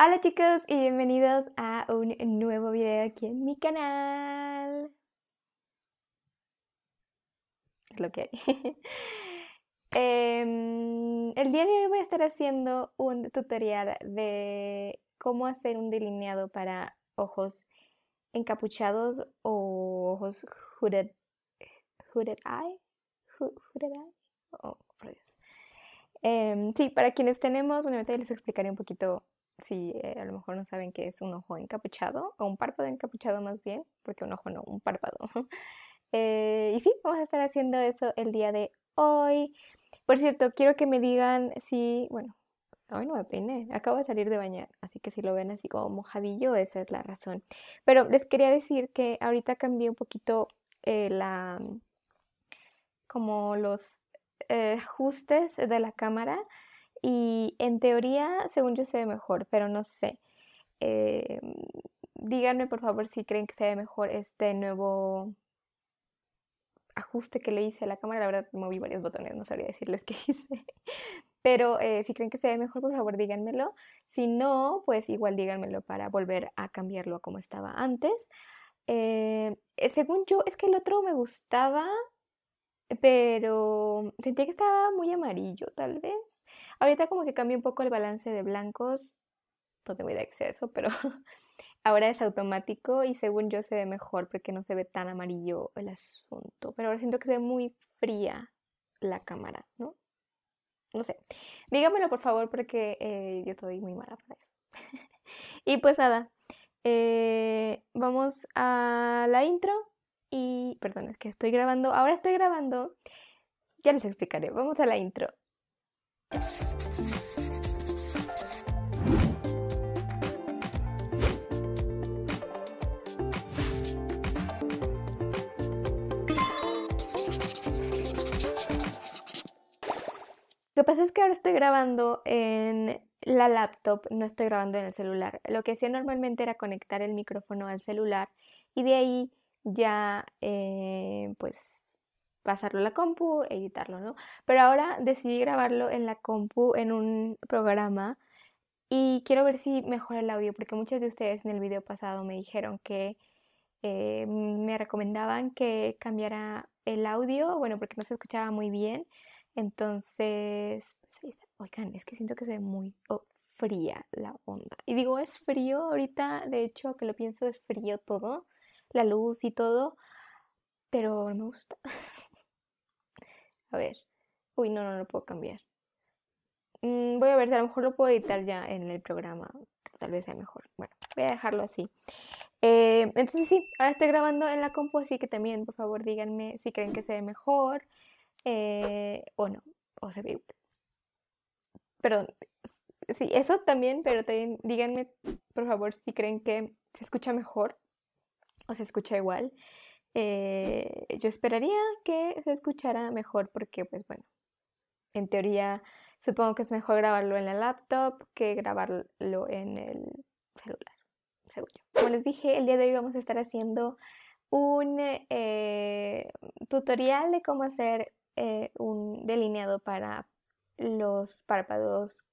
Hola chicos y bienvenidos a un nuevo video aquí en mi canal. Es lo que hay. Em, el día de hoy voy a estar haciendo un tutorial de cómo hacer un delineado para ojos encapuchados o ojos hooded, hooded eye. Hooded eye? Oh, por Dios. Em, sí, para quienes tenemos, bueno, les explicaré un poquito si eh, a lo mejor no saben que es un ojo encapuchado o un párpado encapuchado más bien, porque un ojo no, un párpado. Eh, y sí, vamos a estar haciendo eso el día de hoy. Por cierto, quiero que me digan si, bueno, hoy no me peiné, acabo de salir de bañar, así que si lo ven así como mojadillo, esa es la razón. Pero les quería decir que ahorita cambié un poquito eh, la, como los ajustes de la cámara y en teoría, según yo, se ve mejor, pero no sé. Eh, díganme por favor si creen que se ve mejor este nuevo ajuste que le hice a la cámara. La verdad, moví varios botones, no sabría decirles qué hice. Pero eh, si creen que se ve mejor, por favor díganmelo. Si no, pues igual díganmelo para volver a cambiarlo a como estaba antes. Eh, según yo, es que el otro me gustaba, pero sentía que estaba muy amarillo, tal vez. Ahorita como que cambia un poco el balance de blancos, no tengo idea de exceso, pero ahora es automático y según yo se ve mejor porque no se ve tan amarillo el asunto. Pero ahora siento que se ve muy fría la cámara, ¿no? No sé. Dígamelo por favor porque eh, yo estoy muy mala para eso. y pues nada, eh, vamos a la intro y... Perdón, es que estoy grabando. Ahora estoy grabando. Ya les explicaré. Vamos a la intro. pasa es que ahora estoy grabando en la laptop, no estoy grabando en el celular. Lo que hacía normalmente era conectar el micrófono al celular y de ahí ya eh, pues pasarlo a la compu, editarlo, ¿no? Pero ahora decidí grabarlo en la compu en un programa y quiero ver si mejora el audio porque muchos de ustedes en el video pasado me dijeron que eh, me recomendaban que cambiara el audio, bueno, porque no se escuchaba muy bien. Entonces, pues, oigan, es que siento que se ve muy oh, fría la onda. Y digo, es frío ahorita, de hecho, que lo pienso, es frío todo, la luz y todo, pero me gusta. a ver, uy, no, no lo puedo cambiar. Mm, voy a ver, a lo mejor lo puedo editar ya en el programa, tal vez sea mejor. Bueno, voy a dejarlo así. Eh, entonces sí, ahora estoy grabando en la compu, así que también, por favor, díganme si creen que se ve mejor. Eh, o no, o se ve Perdón, sí, eso también, pero también díganme, por favor, si creen que se escucha mejor o se escucha igual. Eh, yo esperaría que se escuchara mejor porque, pues bueno, en teoría supongo que es mejor grabarlo en la laptop que grabarlo en el celular, según yo. Como les dije, el día de hoy vamos a estar haciendo un eh, tutorial de cómo hacer eh, un delineado para los párpados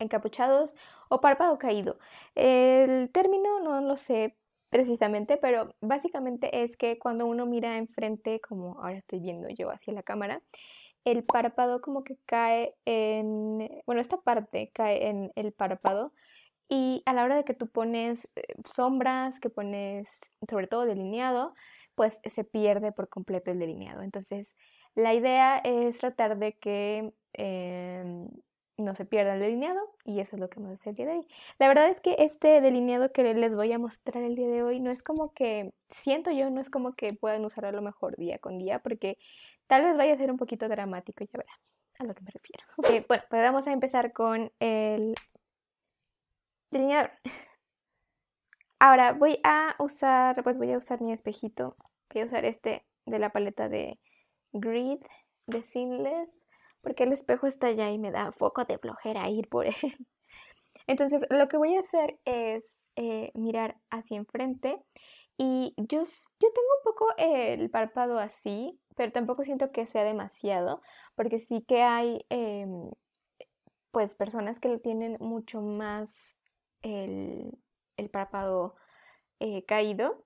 encapuchados o párpado caído. El término no lo sé precisamente, pero básicamente es que cuando uno mira enfrente, como ahora estoy viendo yo hacia la cámara, el párpado como que cae en, bueno, esta parte cae en el párpado y a la hora de que tú pones eh, sombras, que pones sobre todo delineado, pues se pierde por completo el delineado. Entonces, la idea es tratar de que em, no se pierda el delineado y eso es lo que vamos a hacer el día de hoy. La verdad es que este delineado que les voy a mostrar el día de hoy no es como que, siento yo, no es como que puedan usarlo a lo mejor día con día porque tal vez vaya a ser un poquito dramático, ya verán a lo que me refiero. bueno, pues vamos a empezar con el delineador. Ahora voy a usar, pues voy a usar mi espejito, voy a usar este de la paleta de grid, decirles, porque el espejo está allá y me da foco de flojera ir por él. Entonces, lo que voy a hacer es eh, mirar hacia enfrente y yo, tengo un poco el párpado así, pero tampoco siento que sea demasiado, porque sí que hay em, pues personas que lo tienen mucho más el, párpado eh, caído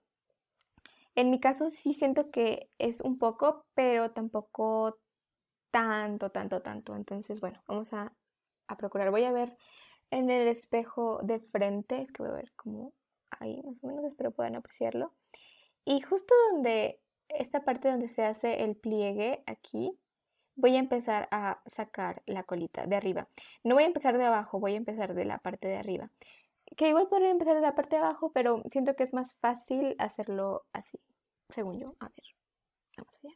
en mi caso sí siento que es un poco, pero tampoco tanto, tanto, tanto. Entonces, bueno, vamos a, procurar. Voy a ver en el espejo de frente, es que voy a ver como ahí más o menos, espero puedan apreciarlo. Y justo donde, esta parte donde se hace el pliegue aquí, voy a empezar a sacar la colita de arriba. No voy a empezar de abajo, voy a empezar de la parte de arriba que igual podría empezar de la parte de abajo, pero siento que es más fácil hacerlo así, según yo. A ver, vamos allá.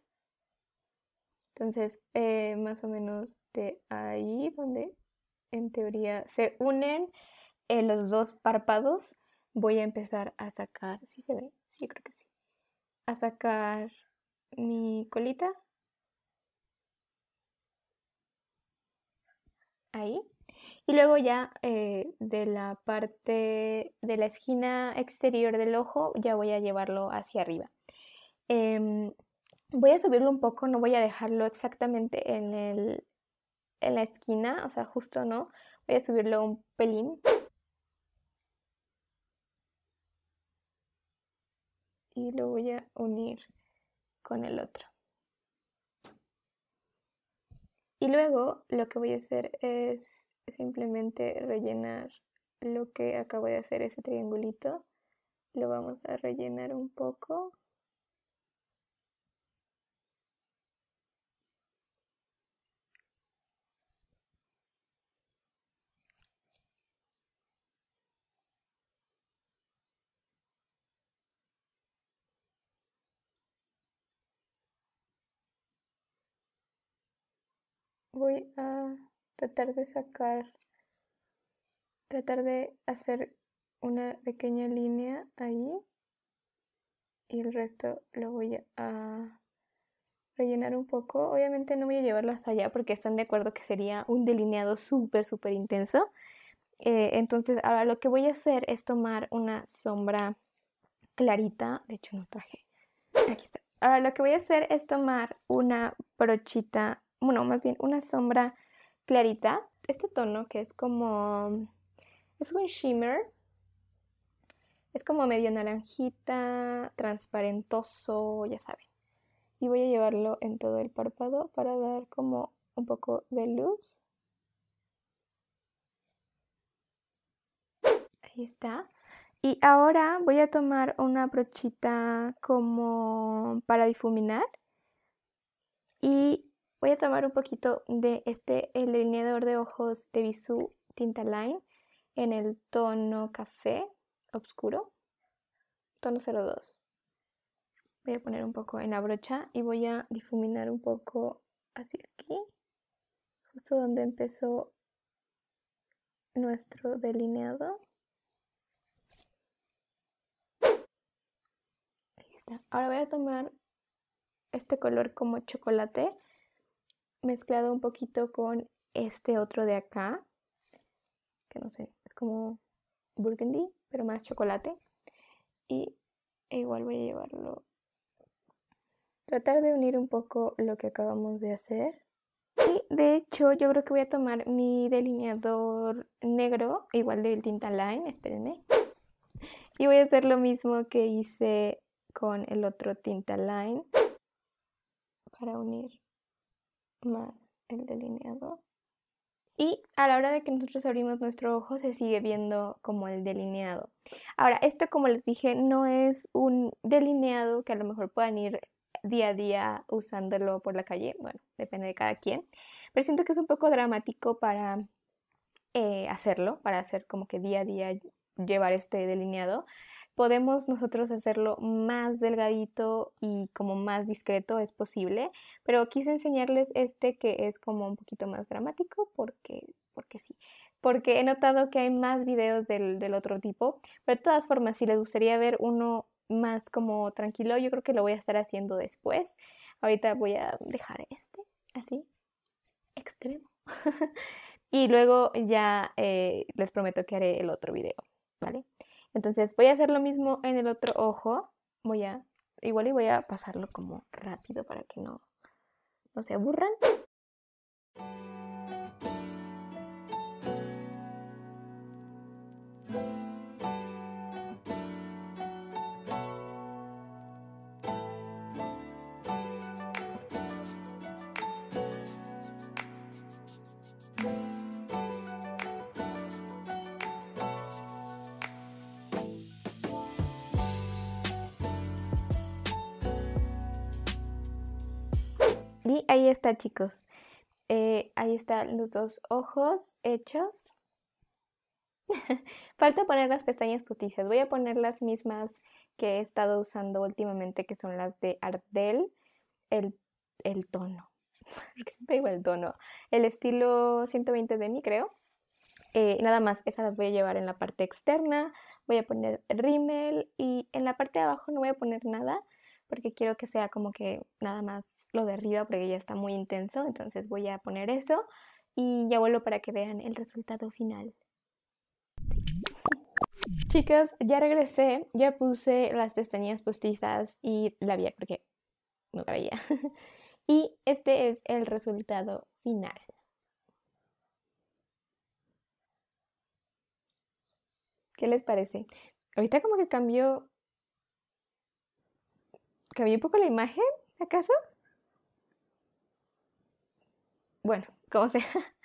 Entonces, eh, más o menos de ahí donde en teoría se unen eh, los dos párpados, voy a empezar a sacar, ¿sí se ve? Sí, creo que sí. A sacar mi colita. Ahí. Y luego ya eh, de la parte de la esquina exterior del ojo ya voy a llevarlo hacia arriba. Em, voy a subirlo un poco, no voy a dejarlo exactamente en, en la esquina, o sea, justo no. Voy a subirlo un pelín. Y lo voy a unir con el otro. Y luego lo que voy a hacer es simplemente rellenar lo que acabo de hacer, ese triangulito. Lo vamos a rellenar un poco. Voy a tratar de sacar, tratar de hacer una pequeña línea ahí y el resto lo voy a rellenar un poco. Obviamente no voy a llevarlo hasta allá porque están de acuerdo que sería un delineado súper, súper intenso. Eh, entonces ahora lo que voy a hacer es tomar una sombra clarita. De hecho no traje. Aquí está. Ahora lo que voy a hacer es tomar una brochita, bueno, más bien una sombra clarita, este tono que es como... Es un shimmer. Es como medio naranjita, transparentoso, ya saben. Y voy a llevarlo en todo el párpado para dar como un poco de luz. Ahí está. Y ahora voy a tomar una brochita como para difuminar. Y Voy a tomar un poquito de este delineador de ojos de Bisú Tinta Line en el tono café oscuro, tono 02. Voy a poner un poco en la brocha y voy a difuminar un poco así aquí, justo donde empezó nuestro delineado. Ahí está. Ahora voy a tomar este color como chocolate mezclado un poquito con este otro de acá, que no sé, es como burgundy, pero más chocolate. Y e igual voy a llevarlo. Tratar de unir un poco lo que acabamos de hacer. Y de hecho yo creo que voy a tomar mi delineador negro, igual del tinta line, espérenme. Y voy a hacer lo mismo que hice con el otro tinta line para unir más el delineado Y a la hora de que nosotros abrimos nuestro ojo se sigue viendo como el delineado. Ahora, esto como les dije no es un delineado que a lo mejor puedan ir día a día usándolo por la calle. Bueno, depende de cada quien. Pero siento que es un poco dramático para eh, hacerlo, para hacer como que día a día llevar este delineado podemos nosotros hacerlo más delgadito y como más discreto es posible, pero quise enseñarles este que es como un poquito más dramático porque, porque sí, porque he notado que hay más videos del, otro tipo, pero de todas formas, si les gustaría ver uno más como tranquilo, yo creo que lo voy a estar haciendo después. Ahorita voy a dejar este así, extremo. y luego ya eh, les prometo que haré el otro video, ¿vale? Entonces voy a hacer lo mismo en el otro ojo. Voy a, igual y voy a pasarlo como rápido para que no, no se aburran. Y ahí está, chicos. Eh, ahí están los dos ojos hechos. Falta poner las pestañas justicias, Voy a poner las mismas que he estado usando últimamente, que son las de Ardell. El, tono. Porque siempre digo el tono. El estilo 120 de mí, creo. Eh, nada más, esas las voy a llevar en la parte externa. Voy a poner rímel y en la parte de abajo no voy a poner nada porque quiero que sea como que nada más lo de arriba porque ya está muy intenso, entonces voy a poner eso y ya vuelvo para que vean el resultado final. Chicas, ya regresé, ya puse las pestañas postizas y la vi, porque no traía. y este es el resultado final. ¿Qué les parece? Ahorita como que cambió ¿Cambió un poco la imagen, acaso? Bueno, como sea.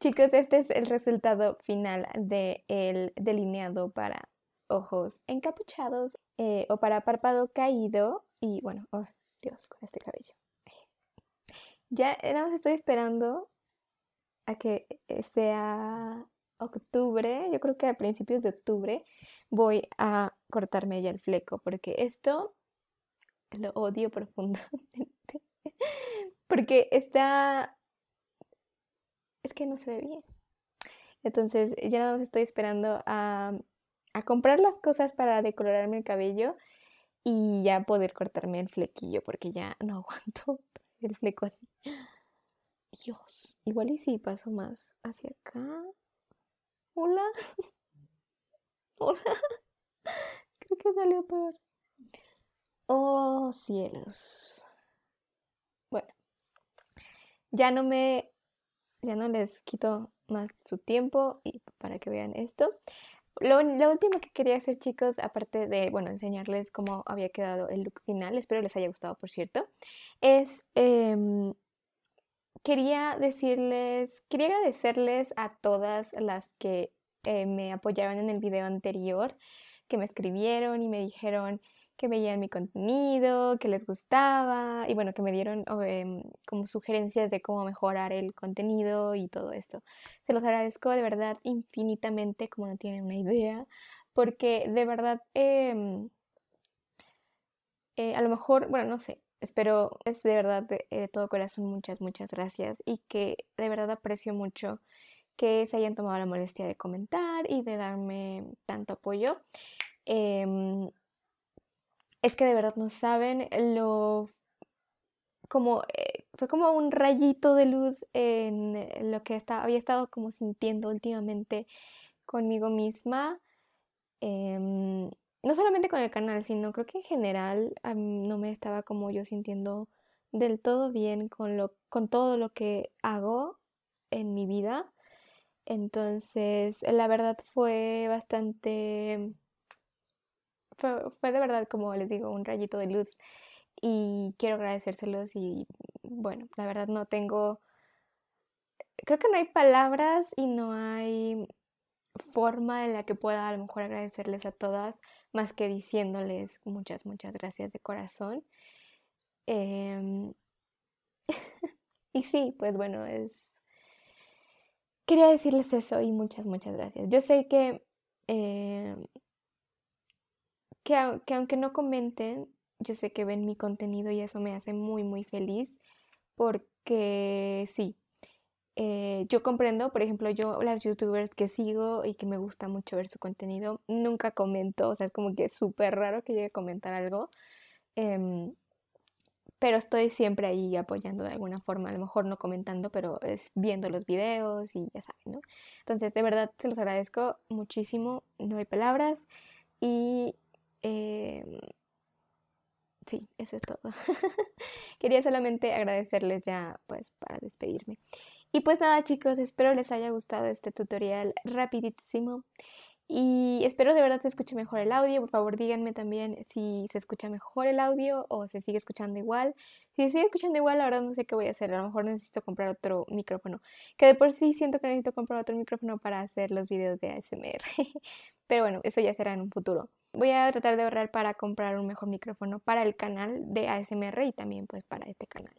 Chicos, este es el resultado final del delineado para ojos encapuchados eh, o para párpado caído. Y bueno, oh, Dios, con este cabello. Ya nada más estoy esperando a que eh, sea octubre, yo creo que a principios de octubre voy a cortarme ya el fleco porque esto lo odio profundamente. Porque está... Es que no se ve bien. Entonces ya nada estoy esperando a, a comprar las cosas para decolorarme el cabello y ya poder cortarme el flequillo porque ya no aguanto el fleco así. Dios, igual y si paso más hacia acá. Hola. Hola. Creo que salió peor. Oh cielos. Bueno, ya no me, ya no les quito más su tiempo y para que vean esto. Lo, último que quería hacer, chicos, aparte de, bueno, enseñarles cómo había quedado el look final, espero les haya gustado, por cierto, es, em, quería decirles, quería agradecerles a todas las que eh, me apoyaron en el video anterior, que me escribieron y me dijeron que veían mi contenido, que les gustaba y bueno, que me dieron em, como sugerencias de cómo mejorar el contenido y todo esto. Se los agradezco de verdad infinitamente, como no tienen una idea, porque de verdad em, eh, a lo mejor, bueno, no sé, espero, es de verdad eh, de, todo corazón muchas, muchas gracias y que de verdad aprecio mucho que se hayan tomado la molestia de comentar y de darme tanto apoyo. Em, es que de verdad no saben lo... como... Eh, fue como un rayito de luz en eh, lo que estaba había estado como sintiendo últimamente conmigo misma. Em, no solamente con el canal, sino creo que en general no me estaba como yo sintiendo del todo bien con, lo, con todo lo que hago en mi vida. Entonces, la verdad fue bastante fue, de verdad, como les digo, un rayito de luz y quiero agradecérselos y bueno, la verdad no tengo, creo que no hay palabras y no hay forma en la que pueda a lo mejor agradecerles a todas más que diciéndoles muchas, muchas gracias de corazón. Em, y sí, pues bueno, es... Quería decirles eso y muchas, muchas gracias. Yo sé que eh, que, aunque no comenten, yo sé que ven mi contenido y eso me hace muy, muy feliz porque sí, eh, yo comprendo, por ejemplo, yo las youtubers que sigo y que me gusta mucho ver su contenido, nunca comento, o sea, es como que es súper raro que llegue a comentar algo, em, pero estoy siempre ahí apoyando de alguna forma, a lo mejor no comentando, pero es viendo los videos y ya saben, ¿no? Entonces, de verdad, se los agradezco muchísimo, no hay palabras y Em, sí, eso es todo. Quería solamente agradecerles ya, pues, para despedirme. Y pues nada, chicos, espero les haya gustado este tutorial rapidísimo. Y espero de verdad se escuche mejor el audio. Por favor, díganme también si se escucha mejor el audio o se sigue escuchando igual. Si se sigue escuchando igual, la verdad no sé qué voy a hacer. A lo mejor necesito comprar otro micrófono. Que de por sí siento que necesito comprar otro micrófono para hacer los videos de ASMR. Pero bueno, eso ya será en un futuro. Voy a tratar de ahorrar para comprar un mejor micrófono para el canal de ASMR y también pues para este canal.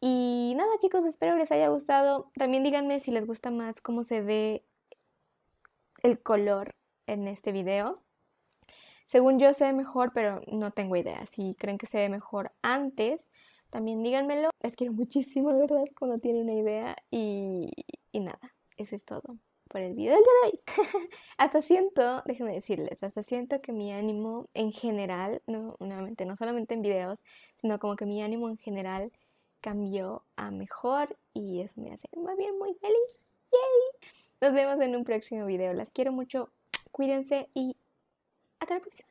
Y nada chicos, espero les haya gustado. También díganme si les gusta más cómo se ve el color en este video. Según yo se ve mejor, pero no tengo idea. Si creen que se ve mejor antes, también díganmelo. Les quiero muchísimo, de verdad, cuando tienen una idea. Y, nada, eso es todo por el video del día de hoy. hasta siento, déjenme decirles, hasta siento que mi ánimo en general, no, nuevamente, no solamente en videos, sino como que mi ánimo en general cambió a mejor y eso me hace muy bien muy feliz. ¡Yay! Nos vemos en un próximo video. Las quiero mucho. Cuídense y hasta la próxima.